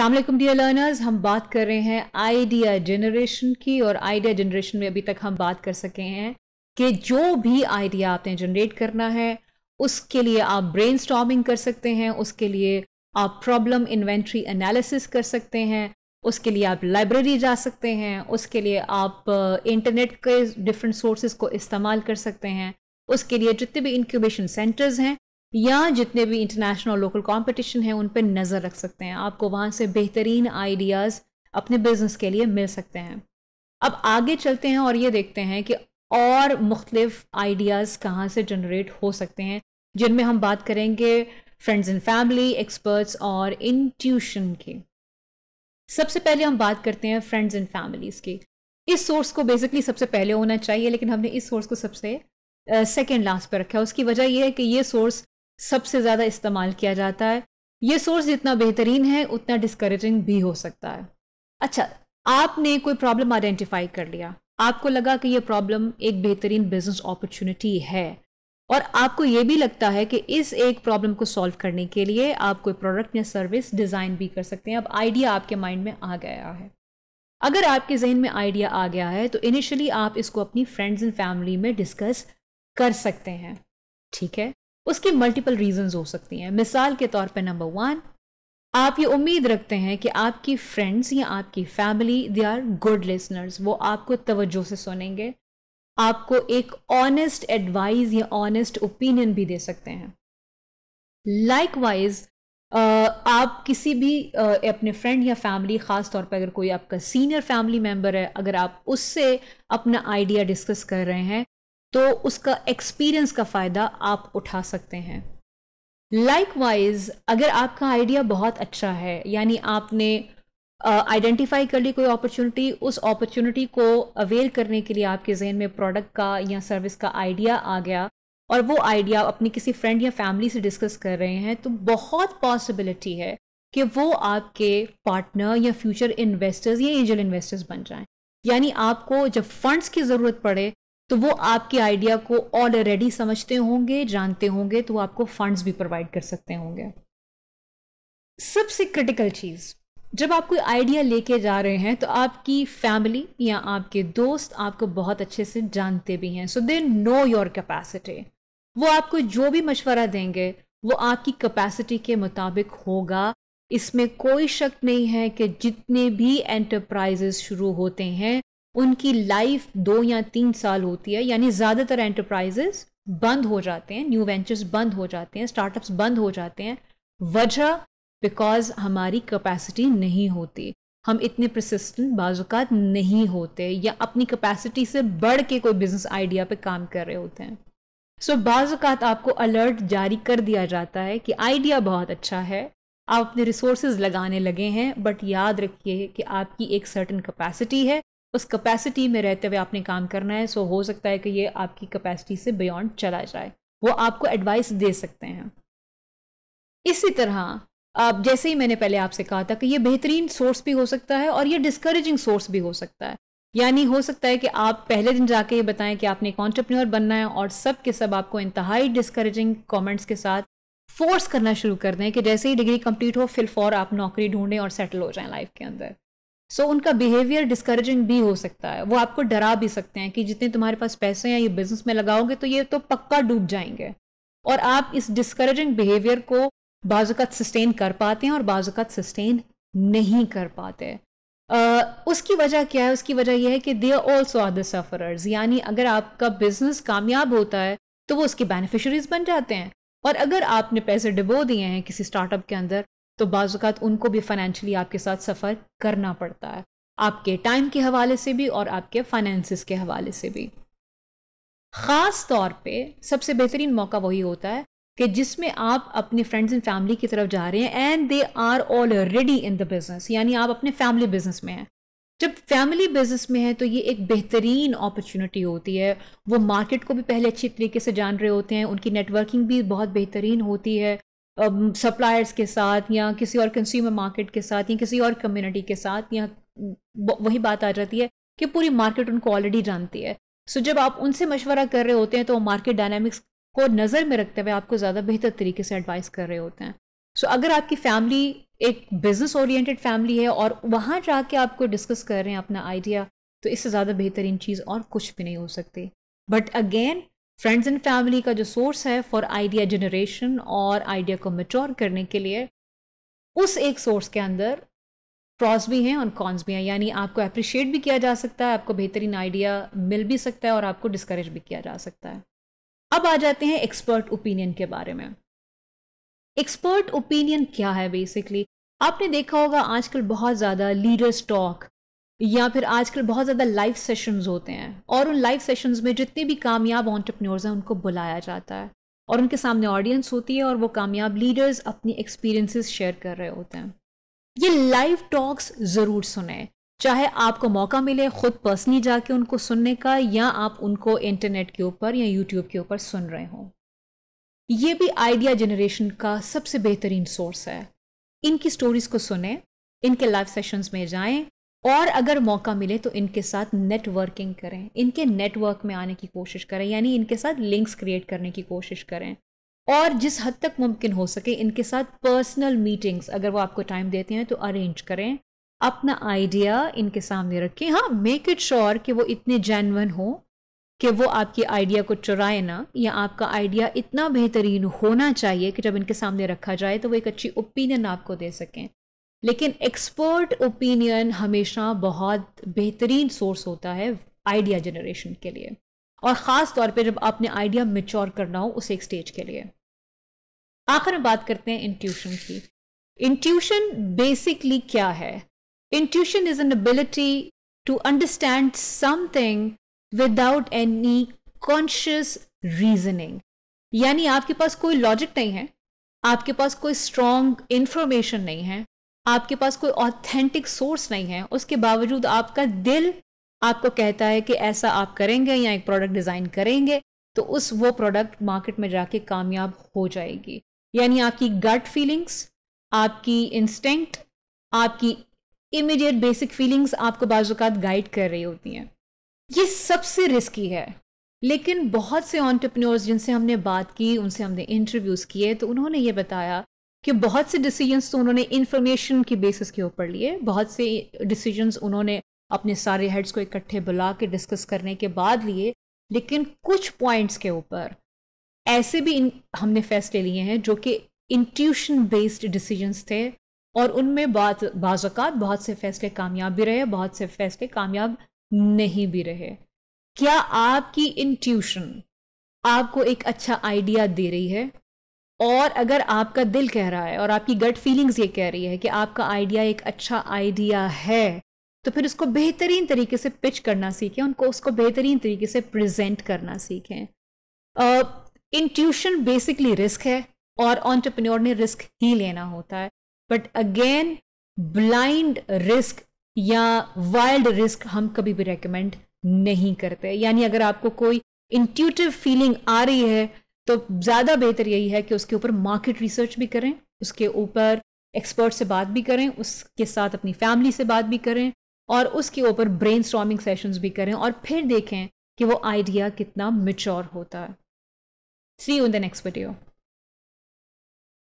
अल्लाम dear learners हम बात कर रहे हैं आइडिया जनरेशन की और आइडिया जनरेशन में अभी तक हम बात कर सके हैं कि जो भी आइडिया आपने जनरेट करना है उसके लिए आप ब्रेन कर सकते हैं उसके लिए आप प्रॉब्लम इन्वेंट्री एनालिसिस कर सकते हैं उसके लिए आप लाइब्रेरी जा सकते हैं उसके लिए आप इंटरनेट uh, के डिफरेंट सोर्सेज को इस्तेमाल कर सकते हैं उसके लिए जितने भी इंक्यूबेशन सेंटर्स हैं या जितने भी इंटरनेशनल लोकल कॉम्पिटिशन है उन पर नज़र रख सकते हैं आपको वहाँ से बेहतरीन आइडियाज़ अपने बिजनेस के लिए मिल सकते हैं अब आगे चलते हैं और ये देखते हैं कि और मुख्तलिफ आइडियाज़ कहाँ से जनरेट हो सकते हैं जिनमें हम बात करेंगे फ्रेंड्स एंड फैमिली एक्सपर्ट्स और इंट्यूशन की सबसे पहले हम बात करते हैं फ्रेंड्स एंड फैमिलीज़ की इस सोर्स को बेसिकली सबसे पहले होना चाहिए लेकिन हमने इस सोर्स को सबसे सेकेंड लास्ट पर रखा है उसकी वजह यह है कि ये सोर्स सबसे ज़्यादा इस्तेमाल किया जाता है ये सोर्स जितना बेहतरीन है उतना डिस्करेजिंग भी हो सकता है अच्छा आपने कोई प्रॉब्लम आइडेंटिफाई कर लिया आपको लगा कि यह प्रॉब्लम एक बेहतरीन बिजनेस अपॉर्चुनिटी है और आपको ये भी लगता है कि इस एक प्रॉब्लम को सॉल्व करने के लिए आप कोई प्रोडक्ट या सर्विस डिज़ाइन भी कर सकते हैं अब आइडिया आपके माइंड में आ गया है अगर आपके जहन में आइडिया आ गया है तो इनिशियली आप इसको अपनी फ्रेंड्स एंड फैमिली में डिस्कस कर सकते हैं ठीक है उसकी मल्टीपल रीजंस हो सकती हैं मिसाल के तौर पर नंबर वन आप ये उम्मीद रखते हैं कि आपकी फ्रेंड्स या आपकी family they are good listeners वो आपको तवज्जो से सुनेंगे आपको एक ऑनेस्ट एडवाइस या ऑनेस्ट ओपिनियन भी दे सकते हैं लाइकवाइज आप किसी भी अपने फ्रेंड या फैमिली ख़ास तौर पर अगर कोई आपका सीनियर फैमिली मेम्बर है अगर आप उससे अपना आइडिया डिस्कस कर रहे हैं तो उसका एक्सपीरियंस का फ़ायदा आप उठा सकते हैं लाइकवाइज अगर आपका आइडिया बहुत अच्छा है यानी आपने आइडेंटिफाई uh, कर ली कोई अपॉर्चुनिटी उस अपॉर्चुनिटी को अवेल करने के लिए आपके जहन में प्रोडक्ट का या सर्विस का आइडिया आ गया और वो आइडिया अपनी किसी फ्रेंड या फैमिली से डिस्कस कर रहे हैं तो बहुत पॉसिबिलिटी है कि वो आपके पार्टनर या फ्यूचर इन्वेस्टर्स या एंजल इन्वेस्टर्स बन जाएं यानी आपको जब फंड्स की ज़रूरत पड़े तो वो आपके आइडिया को ऑलरेडी समझते होंगे जानते होंगे तो आपको फंड्स भी प्रोवाइड कर सकते होंगे सबसे क्रिटिकल चीज़ जब आप कोई आइडिया लेके जा रहे हैं तो आपकी फैमिली या आपके दोस्त आपको बहुत अच्छे से जानते भी हैं so they know your capacity वो आपको जो भी मशवरा देंगे वो आपकी कैपेसिटी के मुताबिक होगा इसमें कोई शक नहीं है कि जितने भी एंटरप्राइजेस शुरू होते हैं उनकी लाइफ दो या तीन साल होती है यानी ज़्यादातर एंटरप्राइजेस बंद हो जाते हैं न्यू वेंचर्स बंद हो जाते हैं स्टार्टअप्स बंद हो जाते हैं वजह बिकॉज हमारी कैपेसिटी नहीं होती हम इतने प्रसिस्टेंट बाजुकात नहीं होते या अपनी कैपेसिटी से बढ़ के कोई बिजनेस आइडिया पे काम कर रहे होते हैं सो so, बाजुकात आपको अलर्ट जारी कर दिया जाता है कि आइडिया बहुत अच्छा है आप अपने रिसोर्सेज लगाने लगे हैं बट याद रखिए कि आपकी एक सर्टन कैपेसिटी है उस कैपेसिटी में रहते हुए आपने काम करना है सो हो सकता है कि ये आपकी कैपेसिटी से बियॉन्ड चला जाए वो आपको एडवाइस दे सकते हैं इसी तरह आप जैसे ही मैंने पहले आपसे कहा था कि ये बेहतरीन सोर्स भी हो सकता है और ये डिस्करेजिंग सोर्स भी हो सकता है यानी हो सकता है कि आप पहले दिन जाके ये बताएं कि आपने कॉन्टरप्रन्योर बनना है और सब के सब आपको इंतहाई डिस्करेजिंग कमेंट्स के साथ फोर्स करना शुरू कर दें कि जैसे ही डिग्री कंप्लीट हो फॉर आप नौकरी ढूंढें और सेटल हो जाएं लाइफ के अंदर सो so, उनका बिहेवियर डिस्करेजिंग भी हो सकता है वो आपको डरा भी सकते हैं कि जितने तुम्हारे पास पैसे हैं ये बिजनेस में लगाओगे तो ये तो पक्का डूब जाएंगे और आप इस डिस्करेजिंग बिहेवियर को बाजुकात सस्टेन कर पाते हैं और बाजुकात सस्टेन नहीं कर पाते Uh, उसकी वजह क्या है उसकी वजह यह है कि they are also are the sufferers यानी अगर आपका बिजनेस कामयाब होता है तो वो उसके बेनिफिशरीज बन जाते हैं और अगर आपने पैसे डिबो दिए हैं किसी स्टार्टअप के अंदर तो बाज़ात उनको भी फाइनेंशियली आपके साथ सफ़र करना पड़ता है आपके टाइम के हवाले से भी और आपके फाइनेंसिस के हवाले से भी ख़ास तौर पे सबसे बेहतरीन मौका वही होता है कि जिसमें आप अपने फ्रेंड्स एंड फैमिली की तरफ जा रहे हैं and they are already in the business यानी आप अपने फैमिली बिजनेस में हैं जब फैमिली बिजनेस में है तो ये एक बेहतरीन अपॉर्चुनिटी होती है वो मार्केट को भी पहले अच्छी तरीके से जान रहे होते हैं उनकी नेटवर्किंग भी बहुत बेहतरीन होती है सप्लायर्स um, के साथ या किसी और कंज्यूमर मार्केट के साथ या किसी और कम्युनिटी के साथ या वही बात आ जाती है कि पूरी मार्केट उनको ऑलरेडी जानती है सो so, जब आप उनसे मशवरा कर रहे होते हैं तो मार्केट डायनामिक्स को नज़र में रखते हुए आपको ज़्यादा बेहतर तरीके से एडवाइस कर रहे होते हैं सो so, अगर आपकी फैमिली एक बिजनेस ओरिएंटेड फैमिली है और वहाँ जाके आपको डिस्कस कर रहे हैं अपना आइडिया तो इससे ज़्यादा बेहतरीन चीज़ और कुछ भी नहीं हो सकती but again friends and family का जो सोर्स है फॉर आइडिया जनरेशन और आइडिया को मेच्योर करने के लिए उस एक सोर्स के अंदर प्रॉस भी हैं और कॉन्स भी हैं यानी आपको अप्रिशिएट भी किया जा सकता है आपको बेहतरीन आइडिया मिल भी सकता है और आपको डिस्करेज भी किया जा सकता है अब आ जाते हैं एक्सपर्ट ओपिनियन के बारे में एक्सपर्ट ओपिनियन क्या है बेसिकली आपने देखा होगा आजकल बहुत ज़्यादा लीडर्स टॉक या फिर आजकल बहुत ज़्यादा लाइव सेशंस होते हैं और उन लाइव सेशंस में जितने भी कामयाब ऑन्टरप्रनोर्स हैं उनको बुलाया जाता है और उनके सामने ऑडियंस होती है और वो कामयाब लीडर्स अपनी एक्सपीरियंसेस शेयर कर रहे होते हैं ये लाइव टॉक्स ज़रूर सुने चाहे आपको मौका मिले खुद पर्सनली जाके उनको सुनने का या आप उनको इंटरनेट के ऊपर या यूट्यूब के ऊपर सुन रहे हों ये भी आइडिया जनरेशन का सबसे बेहतरीन सोर्स है इनकी स्टोरीज को सुने इनके लाइव सेशंस में जाएं और अगर मौका मिले तो इनके साथ नेटवर्किंग करें इनके नेटवर्क में आने की कोशिश करें यानी इनके साथ लिंक्स क्रिएट करने की कोशिश करें और जिस हद तक मुमकिन हो सके इनके साथ पर्सनल मीटिंग्स अगर वो आपको टाइम देते हैं तो अरेंज करें अपना आइडिया इनके सामने रखें हाँ मेक इट श्योर कि वो इतने जैनवन हो कि वो आपकी आइडिया को चुराए ना या आपका आइडिया इतना बेहतरीन होना चाहिए कि जब इनके सामने रखा जाए तो वो एक अच्छी ओपिनियन आपको दे सकें लेकिन एक्सपर्ट ओपिनियन हमेशा बहुत बेहतरीन सोर्स होता है आइडिया जनरेशन के लिए और ख़ास तौर पे जब आपने आइडिया मेच्योर करना हो उस एक स्टेज के लिए आखिर में बात करते हैं इंट्यूशन की इंट्यूशन बेसिकली क्या है intuition is an ability to understand something without any conscious reasoning यानी आपके पास कोई लॉजिक नहीं है आपके पास कोई स्ट्रॉन्ग इंफॉर्मेशन नहीं है आपके पास कोई ऑथेंटिक सोर्स नहीं है उसके बावजूद आपका दिल आपको कहता है कि ऐसा आप करेंगे या एक प्रोडक्ट डिज़ाइन करेंगे तो उस वो प्रोडक्ट मार्केट में जाके कामयाब हो जाएगी यानी आपकी गट फीलिंग्स आपकी इंस्टिंक्ट आपकी इमीडिएट बेसिक फीलिंग्स आपको बाज़ात गाइड कर रही होती हैं ये सबसे रिस्की है लेकिन बहुत से ऑन्टरप्रनोर्स जिनसे हमने बात की उनसे हमने इंटरव्यूज़ किए तो उन्होंने ये बताया कि बहुत से डिसीजंस तो उन्होंने इन्फॉर्मेशन के बेसिस के ऊपर लिए बहुत से डिसीजंस उन्होंने अपने सारे हेड्स को इकट्ठे बुला के डिस्कस करने के बाद लिए लेकिन कुछ पॉइंट्स के ऊपर ऐसे भी इन हमने फैसले लिए हैं जो कि इंट्यूशन बेस्ड डिसीजंस थे और उनमें बात बाज़ात बहुत से फैसले कामयाब भी रहे बहुत से फैसले कामयाब नहीं भी रहे क्या आपकी इंट्यूशन आपको एक अच्छा आइडिया दे रही है और अगर आपका दिल कह रहा है और आपकी गट फीलिंग्स ये कह रही है कि आपका आइडिया एक अच्छा आइडिया है तो फिर उसको बेहतरीन तरीके से पिच करना सीखें उनको उसको बेहतरीन तरीके से प्रेजेंट करना सीखें इंट्यूशन बेसिकली रिस्क है और ऑन्टरप्रन्योर ने रिस्क ही लेना होता है बट अगेन ब्लाइंड रिस्क या वाइल्ड रिस्क हम कभी भी रेकमेंड नहीं करते यानी अगर आपको कोई इंट्यूटिव फीलिंग आ रही है तो ज़्यादा बेहतर यही है कि उसके ऊपर मार्केट रिसर्च भी करें उसके ऊपर एक्सपर्ट से बात भी करें उसके साथ अपनी फैमिली से बात भी करें और उसके ऊपर ब्रेन स्ट्रॉमिंग सेशन भी करें और फिर देखें कि वो आइडिया कितना मिच्योर होता है see you in the next video